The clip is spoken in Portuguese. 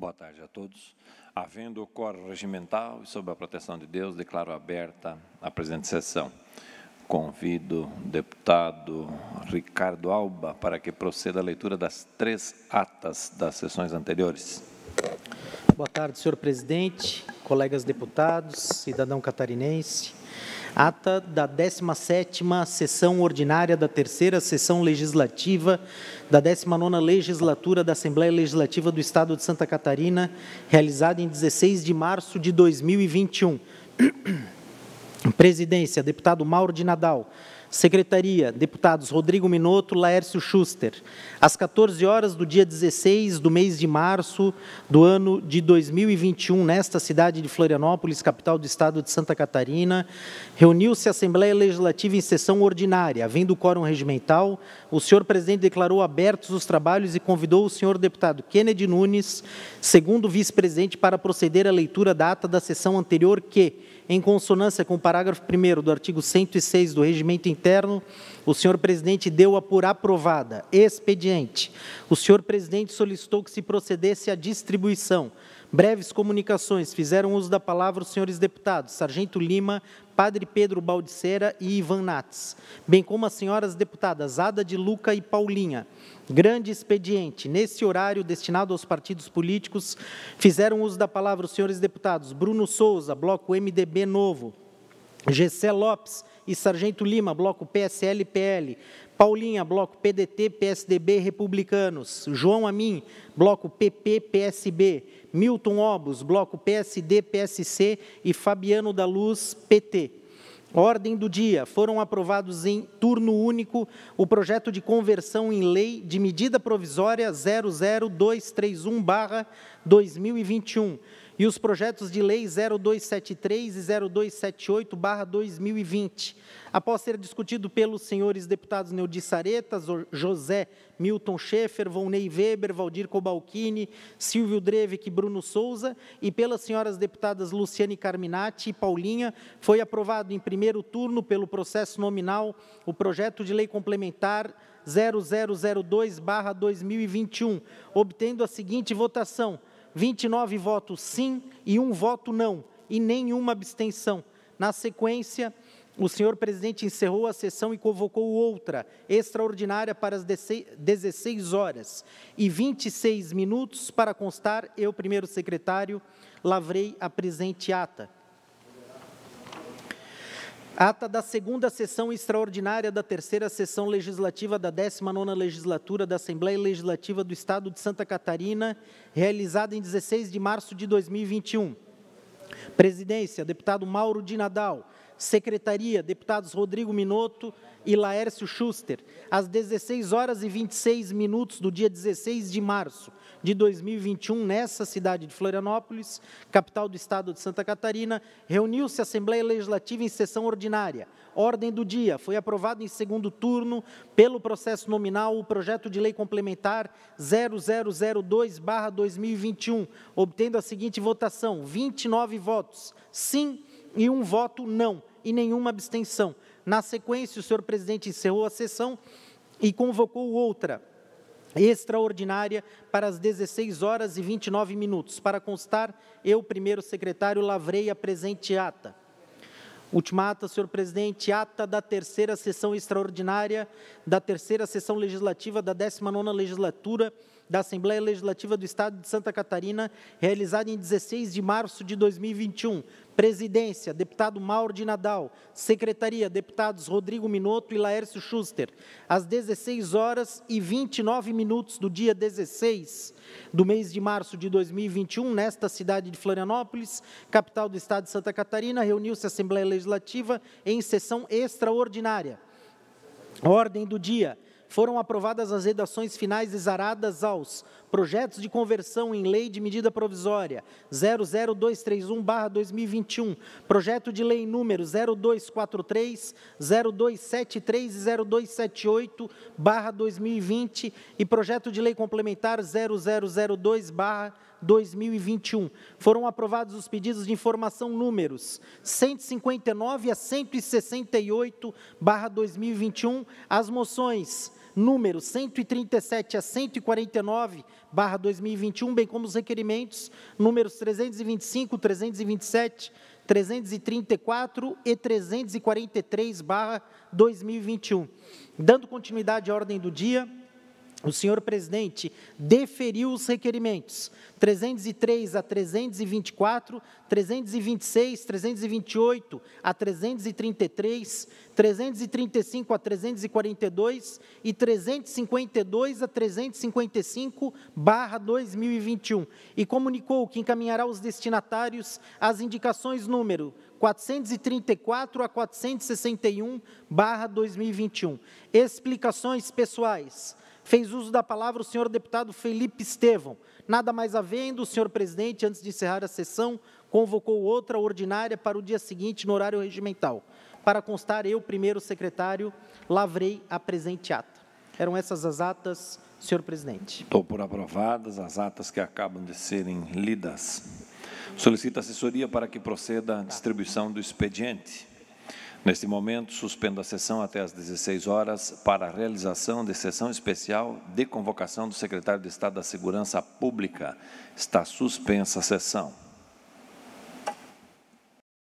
Boa tarde a todos. Havendo o coro regimental e sob a proteção de Deus, declaro aberta a presente sessão. Convido o deputado Ricardo Alba para que proceda a leitura das três atas das sessões anteriores. Boa tarde, senhor presidente, colegas deputados, cidadão catarinense. Ata da 17ª Sessão Ordinária da Terceira Sessão Legislativa da 19ª Legislatura da Assembleia Legislativa do Estado de Santa Catarina, realizada em 16 de março de 2021. Presidência, deputado Mauro de Nadal. Secretaria, deputados Rodrigo Minotto, Laércio Schuster. Às 14 horas do dia 16 do mês de março do ano de 2021, nesta cidade de Florianópolis, capital do estado de Santa Catarina, reuniu-se a Assembleia Legislativa em sessão ordinária. Havendo o quórum regimental, o senhor presidente declarou abertos os trabalhos e convidou o senhor deputado Kennedy Nunes, segundo vice-presidente, para proceder à leitura da ata da sessão anterior que, em consonância com o parágrafo 1 do artigo 106 do regimento interno, interno, o senhor presidente deu-a por aprovada, expediente. O senhor presidente solicitou que se procedesse à distribuição. Breves comunicações. Fizeram uso da palavra os senhores deputados Sargento Lima, Padre Pedro Baldiceira e Ivan Nats, bem como as senhoras deputadas Ada de Luca e Paulinha. Grande expediente. Nesse horário destinado aos partidos políticos, fizeram uso da palavra os senhores deputados Bruno Souza, Bloco MDB Novo, Gessé Lopes, e Sargento Lima, bloco PSL PL, Paulinha, bloco PDT, PSDB, Republicanos, João Amin, bloco PP, PSB, Milton Obos, bloco PSD, PSC e Fabiano da Luz, PT. Ordem do dia. Foram aprovados em turno único o projeto de conversão em lei de medida provisória 00231-2021 e os projetos de lei 0273 e 0278/2020. Após ser discutido pelos senhores deputados Neudi Saretas, José Milton Schaefer, Volney Weber, Valdir Cobalcini, Silvio Drevic e Bruno Souza, e pelas senhoras deputadas Luciane Carminati e Paulinha, foi aprovado em primeiro turno pelo processo nominal o projeto de lei complementar 0002/2021, obtendo a seguinte votação: 29 votos sim e um voto não, e nenhuma abstenção. Na sequência, o senhor presidente encerrou a sessão e convocou outra, extraordinária, para as 16 horas e 26 minutos, para constar, eu, primeiro secretário, lavrei a presente ata. Ata da segunda sessão extraordinária da terceira sessão legislativa da 19ª Legislatura da Assembleia Legislativa do Estado de Santa Catarina, realizada em 16 de março de 2021. Presidência, deputado Mauro de Nadal. Secretaria, deputados Rodrigo Minotto e Laércio Schuster, às 16 horas e 26 minutos do dia 16 de março de 2021, nessa cidade de Florianópolis, capital do estado de Santa Catarina, reuniu-se a Assembleia Legislativa em sessão ordinária. Ordem do dia foi aprovado em segundo turno pelo processo nominal o projeto de lei complementar 0002/2021, obtendo a seguinte votação: 29 votos sim e um voto não e nenhuma abstenção. Na sequência, o senhor presidente encerrou a sessão e convocou outra extraordinária para as 16 horas e 29 minutos. Para constar, eu, primeiro secretário, lavrei a presente ata. Última ata, senhor presidente, ata da terceira sessão extraordinária da terceira sessão legislativa da 19ª legislatura da Assembleia Legislativa do Estado de Santa Catarina, realizada em 16 de março de 2021. Presidência, deputado Mauro de Nadal. Secretaria, deputados Rodrigo Minotto e Laércio Schuster. Às 16 horas e 29 minutos do dia 16 do mês de março de 2021, nesta cidade de Florianópolis, capital do estado de Santa Catarina, reuniu-se a Assembleia Legislativa em sessão extraordinária. Ordem do dia foram aprovadas as redações finais exaradas aos projetos de conversão em lei de medida provisória 00231/2021, projeto de lei número 0243, 0273 e 0278/2020 e projeto de lei complementar 0002 2021. Foram aprovados os pedidos de informação números 159 a 168 2021, as moções números 137 a 149, barra 2021, bem como os requerimentos números 325, 327, 334 e 343, barra 2021. Dando continuidade à ordem do dia, o senhor presidente deferiu os requerimentos 303 a 324, 326, 328 a 333, 335 a 342 e 352 a 355 barra 2021 e comunicou que encaminhará os destinatários as indicações número 434 a 461 barra 2021. Explicações pessoais. Fez uso da palavra o senhor deputado Felipe Estevão. Nada mais havendo, o senhor presidente, antes de encerrar a sessão, convocou outra ordinária para o dia seguinte, no horário regimental. Para constar, eu, primeiro secretário, lavrei a presente ata. Eram essas as atas, senhor presidente. Estou por aprovadas as atas que acabam de serem lidas. Solicito assessoria para que proceda a distribuição do expediente. Neste momento, suspendo a sessão até às 16 horas para a realização de sessão especial de convocação do secretário de Estado da Segurança Pública. Está suspensa a sessão.